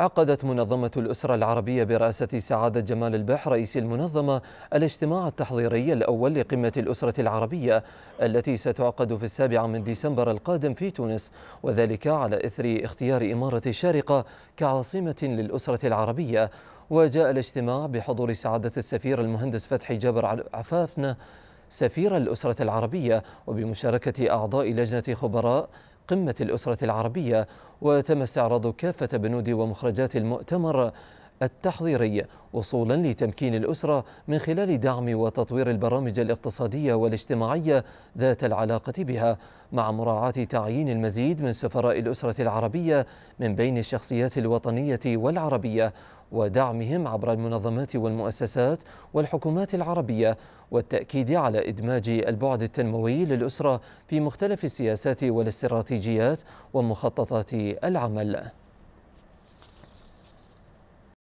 عقدت منظمة الأسرة العربية برئاسة سعادة جمال البح رئيس المنظمة الاجتماع التحضيري الأول لقمة الأسرة العربية التي ستعقد في السابع من ديسمبر القادم في تونس وذلك على إثر اختيار إمارة الشارقة كعاصمة للأسرة العربية وجاء الاجتماع بحضور سعادة السفير المهندس فتحي جابر عفافنا سفير الأسرة العربية وبمشاركة أعضاء لجنة خبراء قمة الأسرة العربية وتم استعراض كافة بنود ومخرجات المؤتمر التحضيري وصولا لتمكين الأسرة من خلال دعم وتطوير البرامج الاقتصادية والاجتماعية ذات العلاقة بها مع مراعاة تعيين المزيد من سفراء الأسرة العربية من بين الشخصيات الوطنية والعربية ودعمهم عبر المنظمات والمؤسسات والحكومات العربية والتأكيد على إدماج البعد التنموي للأسرة في مختلف السياسات والاستراتيجيات ومخططات العمل